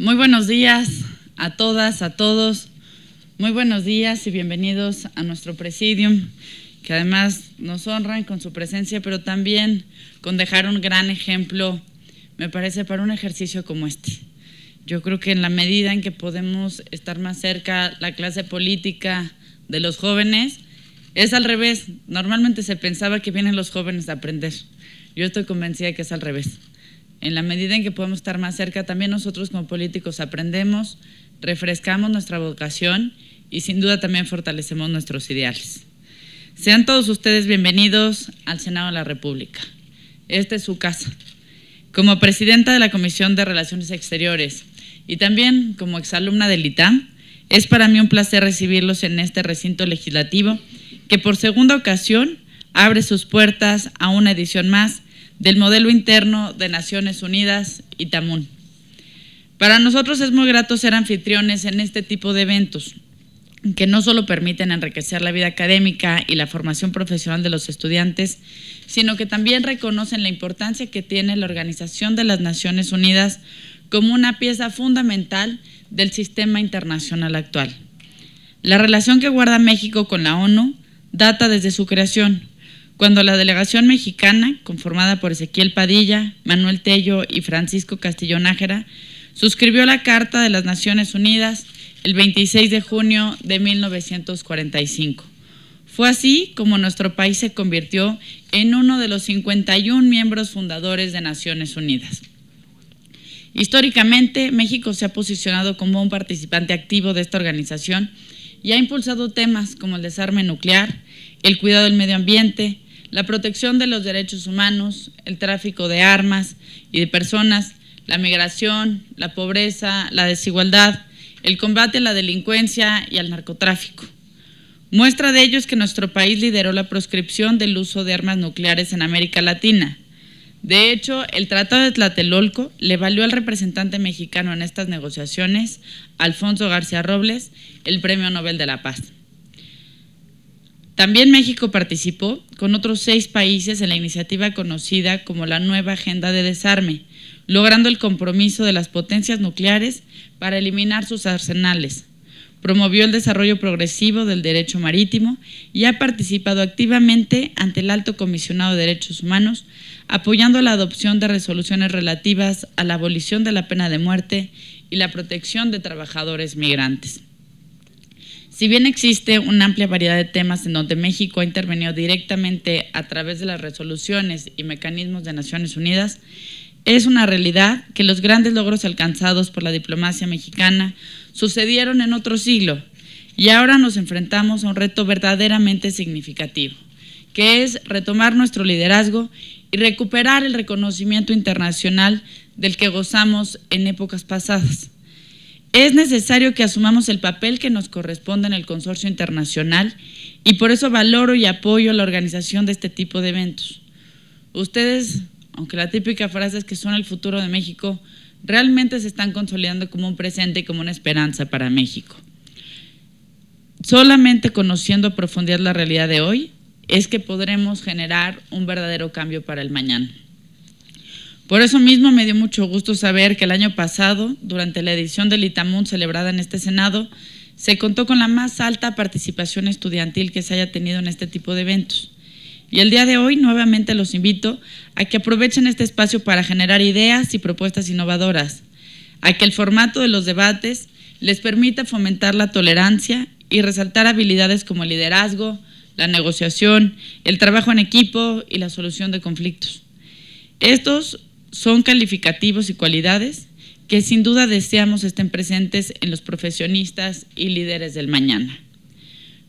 Muy buenos días a todas, a todos. Muy buenos días y bienvenidos a nuestro presidium, que además nos honran con su presencia, pero también con dejar un gran ejemplo, me parece, para un ejercicio como este. Yo creo que en la medida en que podemos estar más cerca la clase política de los jóvenes, es al revés. Normalmente se pensaba que vienen los jóvenes a aprender. Yo estoy convencida que es al revés en la medida en que podemos estar más cerca, también nosotros como políticos aprendemos, refrescamos nuestra vocación y sin duda también fortalecemos nuestros ideales. Sean todos ustedes bienvenidos al Senado de la República. Esta es su casa. Como presidenta de la Comisión de Relaciones Exteriores y también como exalumna del ITAM, es para mí un placer recibirlos en este recinto legislativo que por segunda ocasión abre sus puertas a una edición más del modelo interno de Naciones Unidas y TAMUN. Para nosotros es muy grato ser anfitriones en este tipo de eventos, que no solo permiten enriquecer la vida académica y la formación profesional de los estudiantes, sino que también reconocen la importancia que tiene la Organización de las Naciones Unidas como una pieza fundamental del sistema internacional actual. La relación que guarda México con la ONU data desde su creación, cuando la delegación mexicana, conformada por Ezequiel Padilla, Manuel Tello y Francisco Castillo Nájera, suscribió la Carta de las Naciones Unidas el 26 de junio de 1945. Fue así como nuestro país se convirtió en uno de los 51 miembros fundadores de Naciones Unidas. Históricamente, México se ha posicionado como un participante activo de esta organización y ha impulsado temas como el desarme nuclear, el cuidado del medio ambiente, la protección de los derechos humanos, el tráfico de armas y de personas, la migración, la pobreza, la desigualdad, el combate a la delincuencia y al narcotráfico. Muestra de ellos que nuestro país lideró la proscripción del uso de armas nucleares en América Latina. De hecho, el Tratado de Tlatelolco le valió al representante mexicano en estas negociaciones, Alfonso García Robles, el Premio Nobel de la Paz. También México participó con otros seis países en la iniciativa conocida como la Nueva Agenda de Desarme, logrando el compromiso de las potencias nucleares para eliminar sus arsenales. Promovió el desarrollo progresivo del derecho marítimo y ha participado activamente ante el Alto Comisionado de Derechos Humanos, apoyando la adopción de resoluciones relativas a la abolición de la pena de muerte y la protección de trabajadores migrantes. Si bien existe una amplia variedad de temas en donde México ha intervenido directamente a través de las resoluciones y mecanismos de Naciones Unidas, es una realidad que los grandes logros alcanzados por la diplomacia mexicana sucedieron en otro siglo y ahora nos enfrentamos a un reto verdaderamente significativo, que es retomar nuestro liderazgo y recuperar el reconocimiento internacional del que gozamos en épocas pasadas. Es necesario que asumamos el papel que nos corresponde en el consorcio internacional y por eso valoro y apoyo la organización de este tipo de eventos. Ustedes, aunque la típica frase es que son el futuro de México, realmente se están consolidando como un presente y como una esperanza para México. Solamente conociendo a profundidad la realidad de hoy es que podremos generar un verdadero cambio para el mañana. Por eso mismo me dio mucho gusto saber que el año pasado, durante la edición del ITAMUN celebrada en este Senado, se contó con la más alta participación estudiantil que se haya tenido en este tipo de eventos. Y el día de hoy nuevamente los invito a que aprovechen este espacio para generar ideas y propuestas innovadoras, a que el formato de los debates les permita fomentar la tolerancia y resaltar habilidades como el liderazgo, la negociación, el trabajo en equipo y la solución de conflictos. Estos son calificativos y cualidades que sin duda deseamos estén presentes en los profesionistas y líderes del mañana.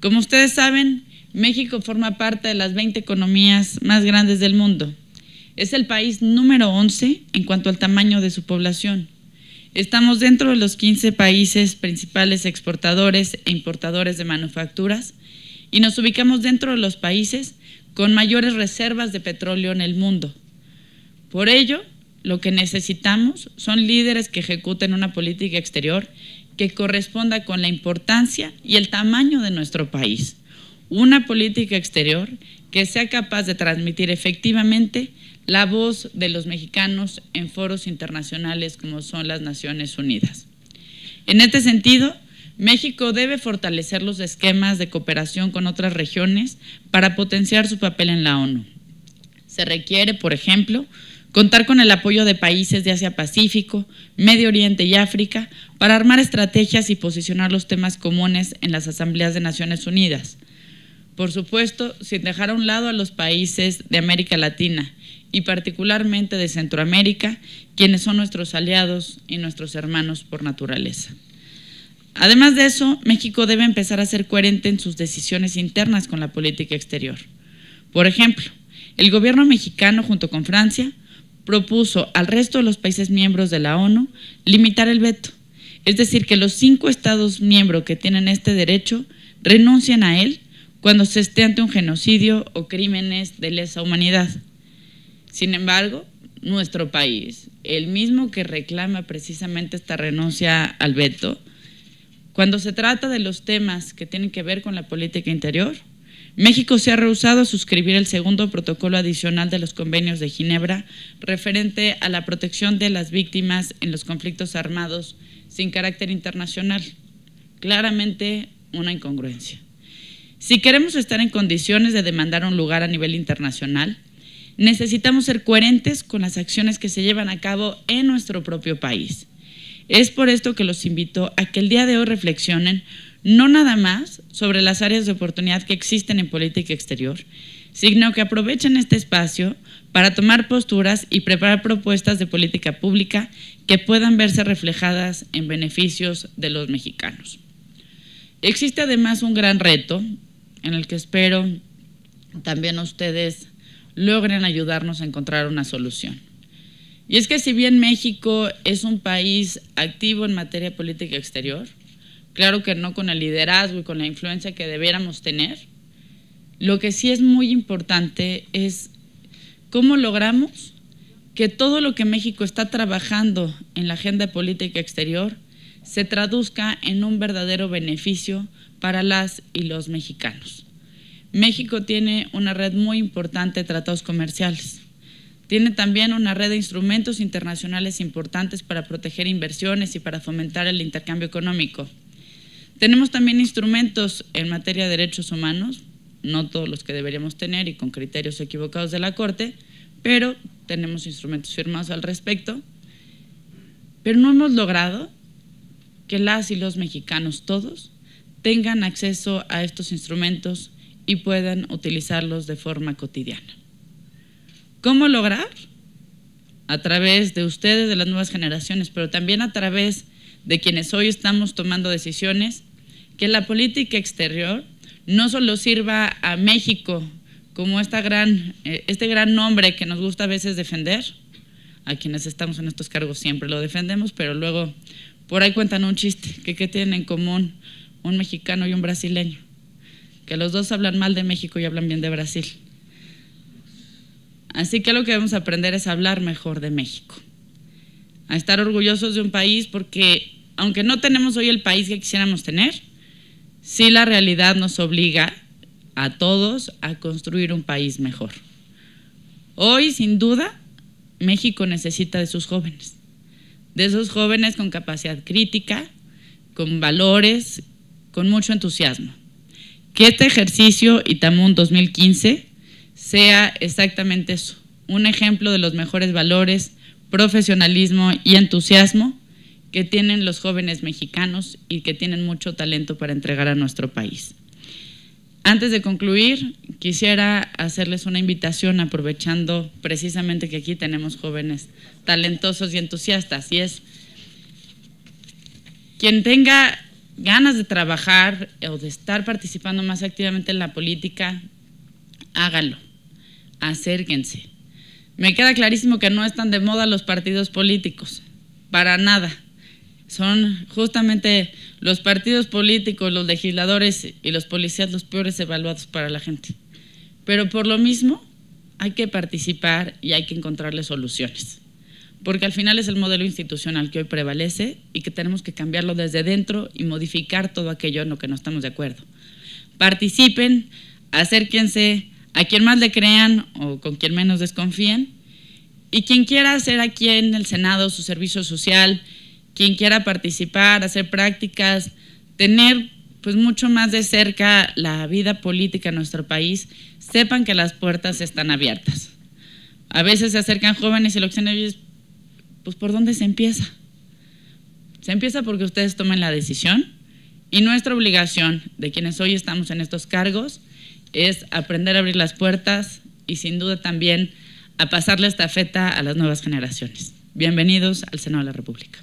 Como ustedes saben, México forma parte de las 20 economías más grandes del mundo. Es el país número 11 en cuanto al tamaño de su población. Estamos dentro de los 15 países principales exportadores e importadores de manufacturas y nos ubicamos dentro de los países con mayores reservas de petróleo en el mundo. Por ello, lo que necesitamos son líderes que ejecuten una política exterior que corresponda con la importancia y el tamaño de nuestro país. Una política exterior que sea capaz de transmitir efectivamente la voz de los mexicanos en foros internacionales como son las Naciones Unidas. En este sentido, México debe fortalecer los esquemas de cooperación con otras regiones para potenciar su papel en la ONU. Se requiere, por ejemplo, contar con el apoyo de países de Asia Pacífico, Medio Oriente y África para armar estrategias y posicionar los temas comunes en las asambleas de Naciones Unidas. Por supuesto, sin dejar a un lado a los países de América Latina y particularmente de Centroamérica, quienes son nuestros aliados y nuestros hermanos por naturaleza. Además de eso, México debe empezar a ser coherente en sus decisiones internas con la política exterior. Por ejemplo, el gobierno mexicano junto con Francia propuso al resto de los países miembros de la ONU limitar el veto, es decir, que los cinco Estados miembros que tienen este derecho renuncien a él cuando se esté ante un genocidio o crímenes de lesa humanidad. Sin embargo, nuestro país, el mismo que reclama precisamente esta renuncia al veto, cuando se trata de los temas que tienen que ver con la política interior, México se ha rehusado a suscribir el segundo protocolo adicional de los convenios de Ginebra referente a la protección de las víctimas en los conflictos armados sin carácter internacional. Claramente una incongruencia. Si queremos estar en condiciones de demandar un lugar a nivel internacional, necesitamos ser coherentes con las acciones que se llevan a cabo en nuestro propio país. Es por esto que los invito a que el día de hoy reflexionen no nada más sobre las áreas de oportunidad que existen en política exterior, sino que aprovechen este espacio para tomar posturas y preparar propuestas de política pública que puedan verse reflejadas en beneficios de los mexicanos. Existe además un gran reto en el que espero también ustedes logren ayudarnos a encontrar una solución. Y es que si bien México es un país activo en materia política exterior, Claro que no con el liderazgo y con la influencia que debiéramos tener. Lo que sí es muy importante es cómo logramos que todo lo que México está trabajando en la agenda política exterior se traduzca en un verdadero beneficio para las y los mexicanos. México tiene una red muy importante de tratados comerciales. Tiene también una red de instrumentos internacionales importantes para proteger inversiones y para fomentar el intercambio económico. Tenemos también instrumentos en materia de derechos humanos, no todos los que deberíamos tener y con criterios equivocados de la Corte, pero tenemos instrumentos firmados al respecto. Pero no hemos logrado que las y los mexicanos todos tengan acceso a estos instrumentos y puedan utilizarlos de forma cotidiana. ¿Cómo lograr? A través de ustedes, de las nuevas generaciones, pero también a través de quienes hoy estamos tomando decisiones, que la política exterior no solo sirva a México como esta gran, eh, este gran nombre que nos gusta a veces defender, a quienes estamos en estos cargos siempre lo defendemos, pero luego por ahí cuentan un chiste, que qué tienen en común un mexicano y un brasileño, que los dos hablan mal de México y hablan bien de Brasil. Así que lo que debemos aprender es hablar mejor de México, a estar orgullosos de un país porque aunque no tenemos hoy el país que quisiéramos tener, sí la realidad nos obliga a todos a construir un país mejor. Hoy, sin duda, México necesita de sus jóvenes, de esos jóvenes con capacidad crítica, con valores, con mucho entusiasmo. Que este ejercicio Itamun 2015 sea exactamente eso, un ejemplo de los mejores valores, profesionalismo y entusiasmo que tienen los jóvenes mexicanos y que tienen mucho talento para entregar a nuestro país. Antes de concluir, quisiera hacerles una invitación aprovechando precisamente que aquí tenemos jóvenes talentosos y entusiastas, y es quien tenga ganas de trabajar o de estar participando más activamente en la política, hágalo, acérquense. Me queda clarísimo que no están de moda los partidos políticos, para nada. Son justamente los partidos políticos, los legisladores y los policías los peores evaluados para la gente. Pero por lo mismo hay que participar y hay que encontrarle soluciones, porque al final es el modelo institucional que hoy prevalece y que tenemos que cambiarlo desde dentro y modificar todo aquello en lo que no estamos de acuerdo. Participen, acérquense a quien más le crean o con quien menos desconfíen y quien quiera hacer aquí en el Senado su servicio social, quien quiera participar, hacer prácticas, tener pues mucho más de cerca la vida política en nuestro país, sepan que las puertas están abiertas. A veces se acercan jóvenes y lo que dicen pues ¿por dónde se empieza? Se empieza porque ustedes tomen la decisión y nuestra obligación de quienes hoy estamos en estos cargos es aprender a abrir las puertas y sin duda también a pasarle esta feta a las nuevas generaciones. Bienvenidos al Senado de la República.